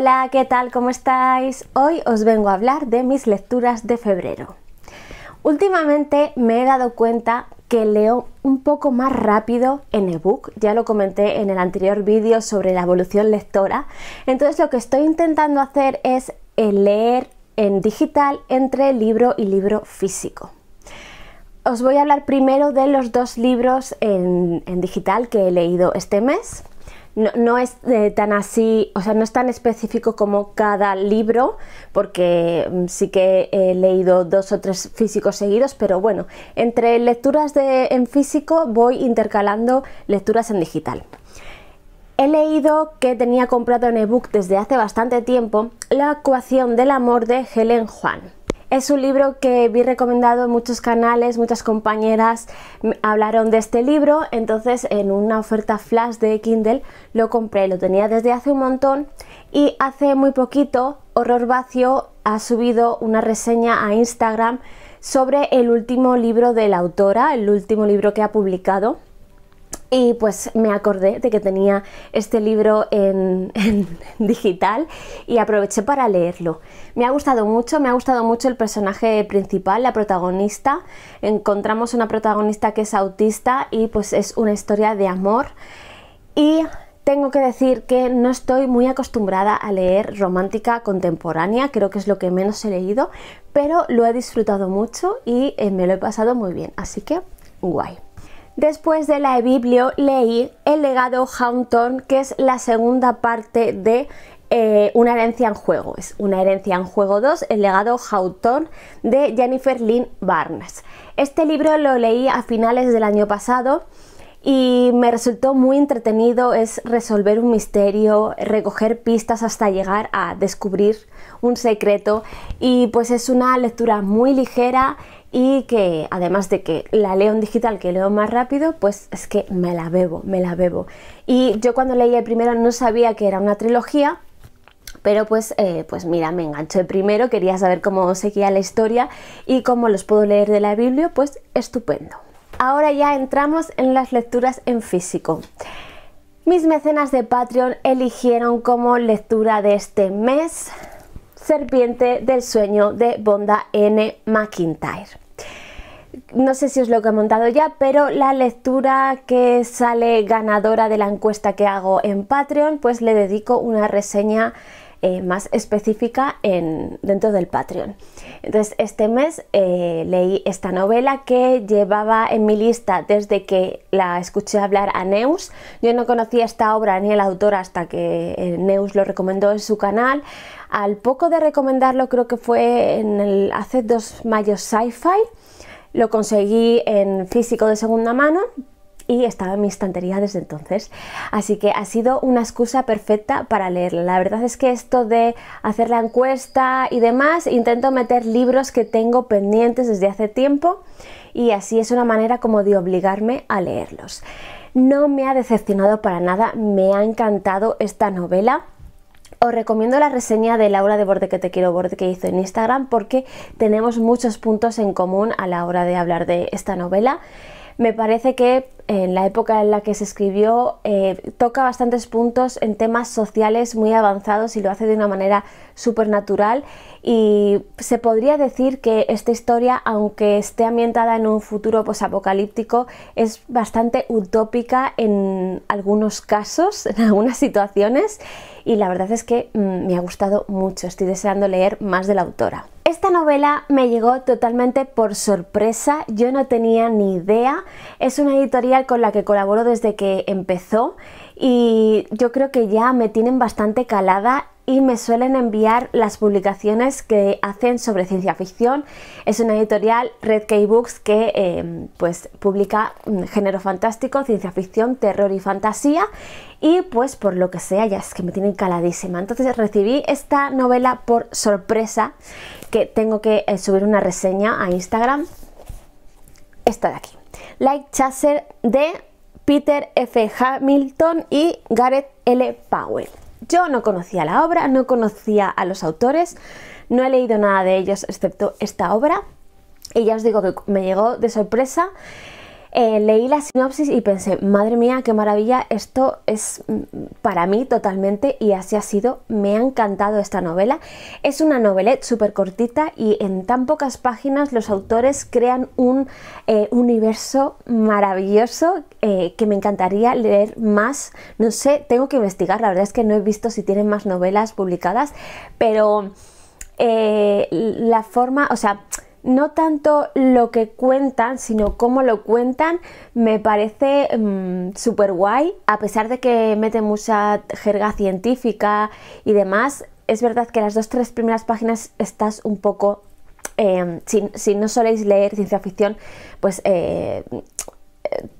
Hola, ¿qué tal? ¿Cómo estáis? Hoy os vengo a hablar de mis lecturas de febrero. Últimamente me he dado cuenta que leo un poco más rápido en ebook, ya lo comenté en el anterior vídeo sobre la evolución lectora, entonces lo que estoy intentando hacer es eh, leer en digital entre libro y libro físico. Os voy a hablar primero de los dos libros en, en digital que he leído este mes no, es eh, tan así, o sea, no es tan específico como cada libro, porque mm, sí que he leído dos o tres físicos seguidos, pero bueno, entre lecturas en físico voy intercalando lecturas en digital. He leído que tenía comprado en ebook desde hace bastante tiempo La ecuación del amor de Helen Juan. Es un libro que vi recomendado en muchos canales, muchas compañeras hablaron de este libro, entonces en una oferta flash de Kindle lo compré, lo tenía desde hace un montón y hace muy poquito Horror Vacio ha subido una reseña a Instagram sobre el último libro de la autora, el último libro que ha publicado y pues me acordé de que tenía este libro en, digital y aproveché para leerlo. Me ha gustado mucho, me ha gustado mucho el personaje principal, la protagonista. Encontramos una protagonista que es autista y pues es una historia de amor. Y tengo que decir que no estoy muy acostumbrada a leer romántica contemporánea, creo que es lo que menos he leído, pero lo he disfrutado mucho y eh, me lo he pasado muy bien, así que guay. Después de la e-biblio leí El legado Haunton, que es la segunda parte de eh, Una herencia en juego. Es Una herencia en juego 2, El legado Haunton de Jennifer Lynn Barnes. Este libro lo leí a finales del año pasado y me resultó muy entretenido es resolver un misterio, recoger pistas hasta llegar a descubrir un secreto y pues es una lectura muy ligera y que además de que la leo en digital, que leo más rápido, pues es que me la bebo, me la bebo. Y yo cuando leí el primero no sabía que era una trilogía, pero pues, eh, pues mira, me enganché primero, quería saber cómo seguía la historia y cómo los puedo leer de la Biblia, pues estupendo. Ahora ya entramos en las lecturas en físico. Mis mecenas de Patreon eligieron como lectura de este mes Serpiente del Sueño de Bonda N. McIntyre. No sé si os lo he montado ya, pero la lectura que sale ganadora de la encuesta que hago en Patreon, pues le dedico una reseña eh, más específica en, dentro del Patreon. Entonces, este mes eh, leí esta novela que llevaba en mi lista desde que la escuché hablar a Neus. Yo no conocía esta obra ni el autor hasta que eh, Neus lo recomendó en su canal. Al poco de recomendarlo, creo que fue en el, hace dos mayo sci-fi, lo conseguí en físico de segunda mano y estaba en mi estantería desde entonces. Así que ha sido una excusa perfecta para leerla. La verdad es que esto de hacer la encuesta y demás, intento meter libros que tengo pendientes desde hace tiempo y así es una manera como de obligarme a leerlos. No me ha decepcionado para nada, me ha encantado esta novela. Os recomiendo la reseña de Laura de Borde que te quiero Borde que hizo en Instagram porque tenemos muchos puntos en común a la hora de hablar de esta novela me parece que eh, en la época en la que se escribió eh, toca bastantes puntos en temas sociales muy avanzados y lo hace de una manera supernatural y se podría decir que esta historia, aunque esté ambientada en un futuro posapocalíptico, es bastante utópica en algunos casos, en algunas situaciones y la verdad es que mm, me ha gustado mucho, estoy deseando leer más de la autora. Esta novela me llegó totalmente por sorpresa, yo no tenía ni idea. Es una editorial con la que colaboro desde que empezó y yo creo que ya me tienen bastante calada y me suelen enviar las publicaciones que hacen sobre ciencia ficción. Es una editorial Red K Books que em, pues publica mm, género fantástico, ciencia ficción, terror y fantasía y pues por lo que sea ya es que me tienen caladísima. Entonces recibí esta novela por sorpresa que tengo que eh, subir una reseña a Instagram. Esta de aquí. Light Chaser de Peter F. Hamilton y Gareth L. Powell. Yo no conocía la obra, no conocía a los autores, no he leído nada de ellos excepto esta obra. Y ya os digo que me llegó de sorpresa eh, leí la sinopsis y pensé, madre mía, qué maravilla, esto es mm, para mí totalmente y así ha sido, me ha encantado esta novela. Es una novela súper cortita y en tan pocas páginas los autores crean un eh, universo maravilloso eh, que me encantaría leer más, no sé, tengo que investigar, la verdad es que no he visto si tienen más novelas publicadas, pero la forma, o sea, no tanto lo que cuentan, sino cómo lo cuentan, me parece mm, súper guay. A pesar de que mete mucha jerga científica y demás, es verdad que las dos, tres primeras páginas estás un poco... Eh, si, no soléis leer ciencia ficción, pues... Eh,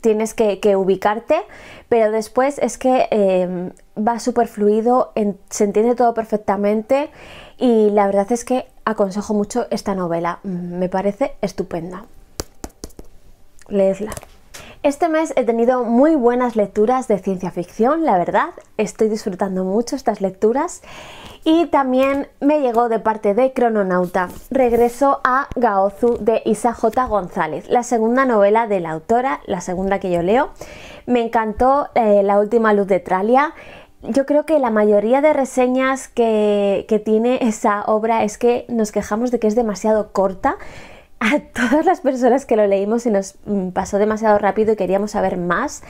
tienes que, ubicarte, pero después es que em, va súper fluido, se entiende todo perfectamente y la verdad es que aconsejo mucho esta novela, me parece estupenda. Leedla. Este mes he tenido muy buenas lecturas de ciencia ficción, la verdad, estoy disfrutando mucho estas lecturas y también me llegó de parte de Crononauta. Regreso a Gaozu de Isa J. González, la segunda novela de la autora, la segunda que yo leo. Me encantó eh, La última luz de Tralia, yo creo que la mayoría de reseñas que, tiene esa obra es que nos quejamos de que es demasiado corta a todas las personas que lo leímos y nos mm, pasó demasiado rápido y queríamos saber más.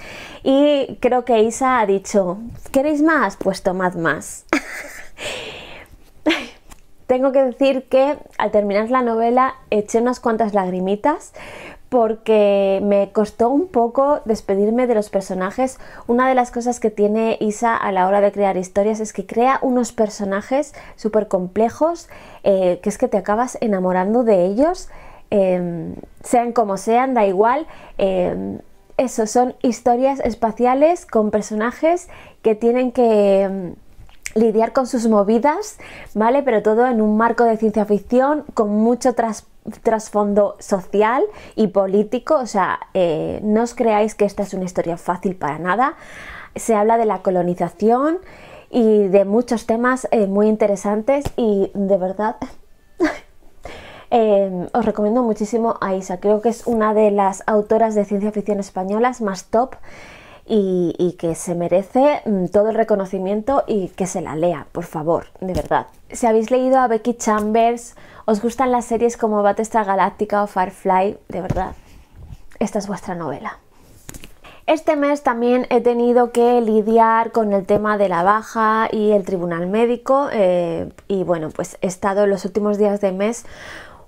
Y creo que Isa ha dicho, ¿queréis más? Pues tomad más. Tengo que decir que al terminar la novela eché unas cuantas lagrimitas porque me costó un poco despedirme de los personajes. Una de las cosas que tiene Isa a la hora de crear historias es que crea unos personajes súper complejos, eh, que es que te acabas enamorando de ellos, em, sean como sean, da igual. Em, eso, son historias espaciales con personajes que tienen que em, lidiar con sus movidas, ¿vale? Pero todo en un marco de ciencia ficción con mucho trasfondo social y político, o sea, eh, no os creáis que esta es una historia fácil para nada. Se habla de la colonización y de muchos temas eh, muy interesantes y de verdad eh, os recomiendo muchísimo a Isa. Creo que es una de las autoras de ciencia ficción españolas más top y, que se merece mm, todo el reconocimiento y que se la lea, por favor, de verdad. Si habéis leído a Becky Chambers, os gustan las series como Battlestar Galáctica o Firefly, de verdad, esta es vuestra novela. Este mes también he tenido que lidiar con el tema de la baja y el tribunal médico eh, y bueno, pues he estado en los últimos días de mes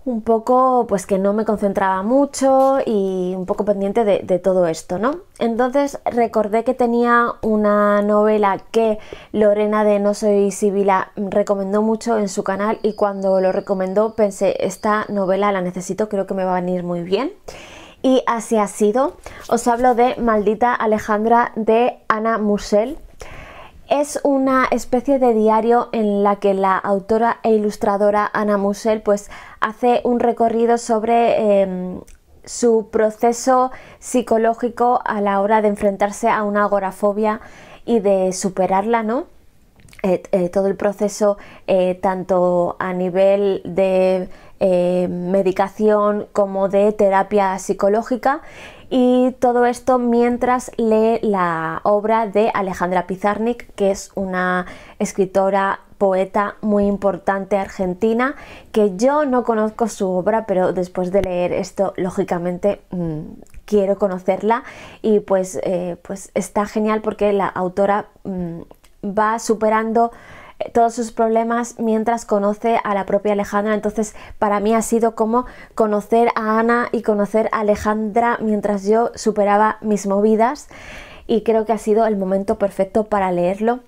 un poco pues que no me concentraba mucho y un poco pendiente de, todo esto, ¿no? Entonces recordé que tenía una novela que Lorena de No Soy Sibila recomendó mucho en su canal y cuando lo recomendó pensé, esta novela la necesito, creo que me va a venir muy bien. Y así ha sido. Os hablo de Maldita Alejandra de Ana Musel. Es una especie de diario en la que la autora e ilustradora Ana Musel pues, hace un recorrido sobre em, su proceso psicológico a la hora de enfrentarse a una agorafobia y de superarla, ¿no? Eh, eh, todo el proceso eh, tanto a nivel de medicación como de terapia psicológica y todo esto mientras lee la obra de Alejandra Pizarnik, que es una escritora poeta muy importante argentina que yo no conozco su obra pero después de leer esto lógicamente mm, quiero conocerla y pues, eh, pues está genial porque la autora mm, va superando todos sus problemas mientras conoce a la propia Alejandra. Entonces, para mí ha sido como conocer a Ana y conocer a Alejandra mientras yo superaba mis movidas y creo que ha sido el momento perfecto para leerlo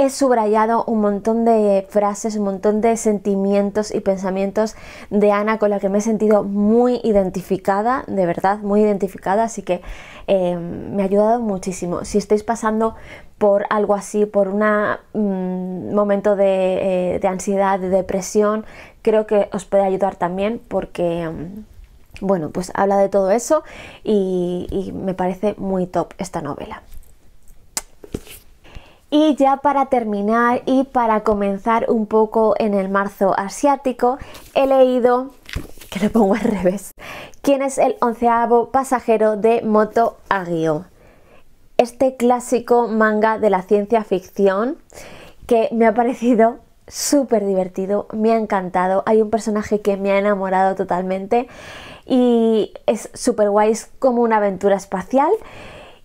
he subrayado un montón de frases, un montón de sentimientos y pensamientos de Ana con la que me he sentido muy identificada, de verdad, muy identificada, así que em, me ha ayudado muchísimo. Si estáis pasando por algo así, por un mm, momento eh, de, ansiedad, de depresión, creo que os puede ayudar también porque... Em, bueno, pues habla de todo eso y me parece muy top esta novela. Y ya para terminar y para comenzar un poco en el marzo asiático, he leído, que lo pongo al revés, ¿Quién es el onceavo pasajero de Moto Agio? Este clásico manga de la ciencia ficción que me ha parecido súper divertido, me ha encantado, hay un personaje que me ha enamorado totalmente y es súper guay, es como una aventura espacial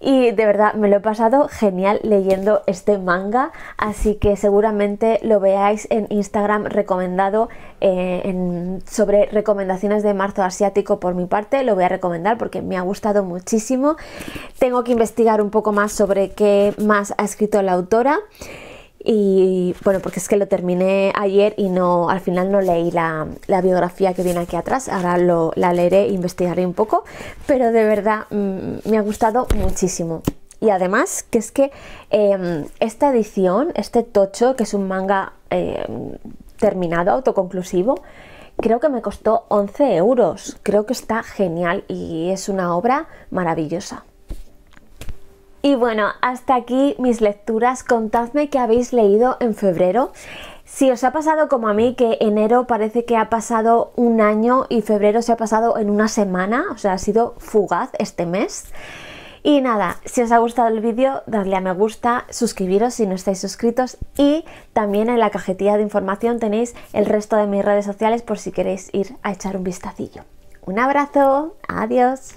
y de verdad me lo he pasado genial leyendo este manga, así que seguramente lo veáis en Instagram recomendado eh, sobre recomendaciones de marzo asiático por mi parte, lo voy a recomendar porque me ha gustado muchísimo. Tengo que investigar un poco más sobre qué más ha escrito la autora. Y bueno, porque es que lo terminé ayer y no al final no leí la, biografía que viene aquí atrás. Ahora lo, la leeré, e investigaré un poco, pero de verdad mm, me ha gustado muchísimo. Y además, que es que em, esta edición, este tocho, que es un manga em, terminado, autoconclusivo, creo que me costó 11 euros. Creo que está genial y es una obra maravillosa. Y bueno, hasta aquí mis lecturas. Contadme qué habéis leído en febrero. Si os ha pasado como a mí, que enero parece que ha pasado un año y febrero se ha pasado en una semana, o sea, ha sido fugaz este mes. Y nada, si os ha gustado el vídeo, dadle a me gusta, suscribiros si no estáis suscritos y también en la cajetilla de información tenéis el resto de mis redes sociales por si queréis ir a echar un vistacillo. Un abrazo, adiós.